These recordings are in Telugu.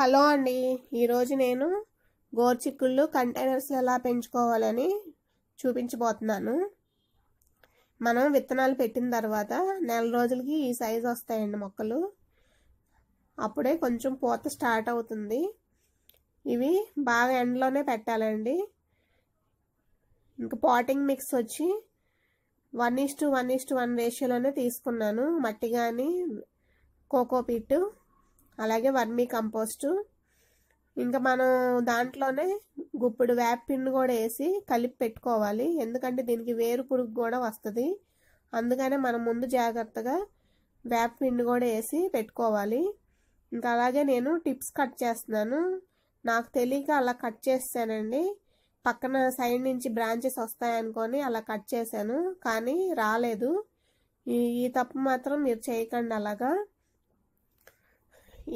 హలో అండి ఈరోజు నేను గోర్చిక్కుళ్ళు కంటైనర్స్ ఎలా పెంచుకోవాలని చూపించబోతున్నాను మనం విత్తనాలు పెట్టిన తర్వాత నెల రోజులకి ఈ సైజు వస్తాయండి మొక్కలు అప్పుడే కొంచెం పూత స్టార్ట్ అవుతుంది ఇవి బాగా ఎండలోనే పెట్టాలండి ఇంకా పాటింగ్ మిక్స్ వచ్చి one is to one is to one రేషియోలోనే తీసుకున్నాను మట్టి కానీ కోకోపీటు అలాగే వర్మీ కంపోస్టు ఇంకా మనం దాంట్లోనే గుప్పుడు వేపిండి కూడా వేసి కలిపి పెట్టుకోవాలి ఎందుకంటే దీనికి వేరు పురుగు కూడా వస్తుంది అందుకనే మనం ముందు జాగ్రత్తగా వేపిండి కూడా వేసి పెట్టుకోవాలి ఇంకా అలాగే నేను టిప్స్ కట్ చేస్తున్నాను నాకు తెలియక అలా కట్ చేస్తానండి పక్కన సైడ్ నుంచి బ్రాంచెస్ వస్తాయనుకొని అలా కట్ చేశాను కానీ రాలేదు ఈ తప్పు మాత్రం మీరు చేయకండి అలాగా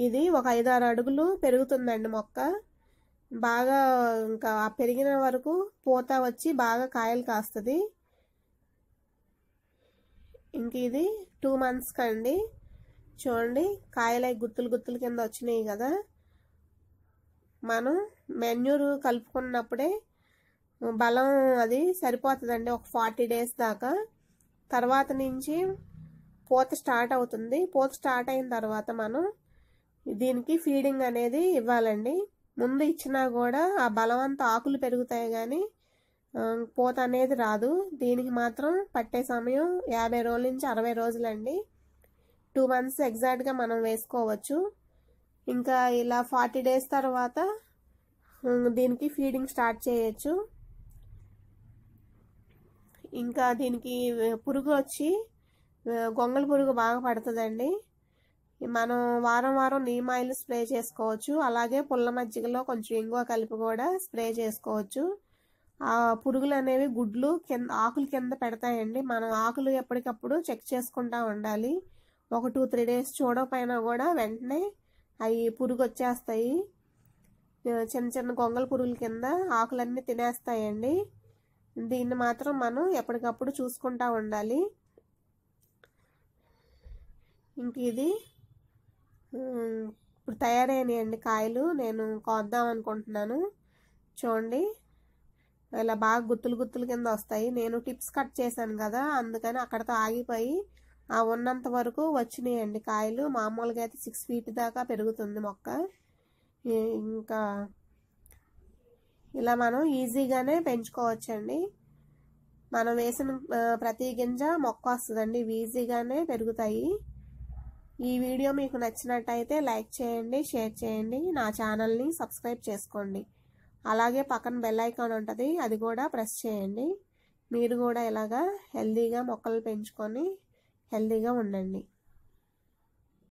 ఇది ఒక ఐదు ఆరు అడుగులు పెరుగుతుందండి మొక్క బాగా ఇంకా పెరిగిన వరకు పూత వచ్చి బాగా కాయలు కాస్తుంది ఇంక ఇది టూ మంత్స్కి అండి చూడండి కాయలు గుత్తులు గుత్తుల కింద వచ్చినాయి కదా మనం మెన్యూర్ కలుపుకున్నప్పుడే బలం అది సరిపోతుందండి ఒక ఫార్టీ డేస్ దాకా తర్వాత నుంచి పూత స్టార్ట్ అవుతుంది పూత స్టార్ట్ అయిన తర్వాత మనం దీనికి ఫీడింగ్ అనేది ఇవ్వాలండి ముందు ఇచ్చినా కూడా ఆ బలవంత ఆకులు పెరుగుతాయి కానీ పూత అనేది రాదు దీనికి మాత్రం పట్టే సమయం యాభై రోజుల నుంచి అరవై రోజులండి టూ మంత్స్ ఎగ్జాక్ట్గా మనం వేసుకోవచ్చు ఇంకా ఇలా ఫార్టీ డేస్ తర్వాత దీనికి ఫీడింగ్ స్టార్ట్ చేయొచ్చు ఇంకా దీనికి పురుగు వచ్చి గొంగళ పురుగు బాగా పడుతుందండి మనం వారం వారం నీమ్ ఆయిల్ స్ప్రే చేసుకోవచ్చు అలాగే పుల్ల మజ్జిగలో కొంచెం ఇంగువ కలిపి కూడా స్ప్రే చేసుకోవచ్చు ఆ పురుగులు అనేవి గుడ్లు కింద ఆకులు కింద పెడతాయండి మనం ఆకులు ఎప్పటికప్పుడు చెక్ చేసుకుంటూ ఉండాలి ఒక టూ త్రీ డేస్ చూడకపోయినా కూడా వెంటనే అవి పురుగు వచ్చేస్తాయి చిన్న చిన్న గొంగల పురుగుల కింద ఆకులన్నీ తినేస్తాయండి దీన్ని మాత్రం మనం ఎప్పటికప్పుడు చూసుకుంటూ ఉండాలి ఇంక ఇది ఇప్పుడు తయారైనాయండి కాయలు నేను కోద్దాం అనుకుంటున్నాను చూడండి ఇలా బాగా గుత్తులు గుత్తులు కింద వస్తాయి నేను టిప్స్ కట్ చేశాను కదా అందుకని అక్కడతో ఆగిపోయి ఆ ఉన్నంత వరకు వచ్చినాయండి కాయలు మామూలుగా అయితే సిక్స్ ఫీట్ దాకా పెరుగుతుంది మొక్క ఇంకా ఇలా మనం ఈజీగానే పెంచుకోవచ్చండి మనం వేసిన ప్రతి గింజ మొక్క వస్తుందండి ఈజీగానే పెరుగుతాయి ఈ వీడియో మీకు నచ్చినట్టయితే లైక్ చేయండి షేర్ చేయండి నా ఛానల్ని సబ్స్క్రైబ్ చేసుకోండి అలాగే పక్కన బెల్ ఐకాన్ ఉంటుంది అది కూడా ప్రెస్ చేయండి మీరు కూడా ఇలాగా హెల్దీగా మొక్కలు పెంచుకొని హెల్దీగా ఉండండి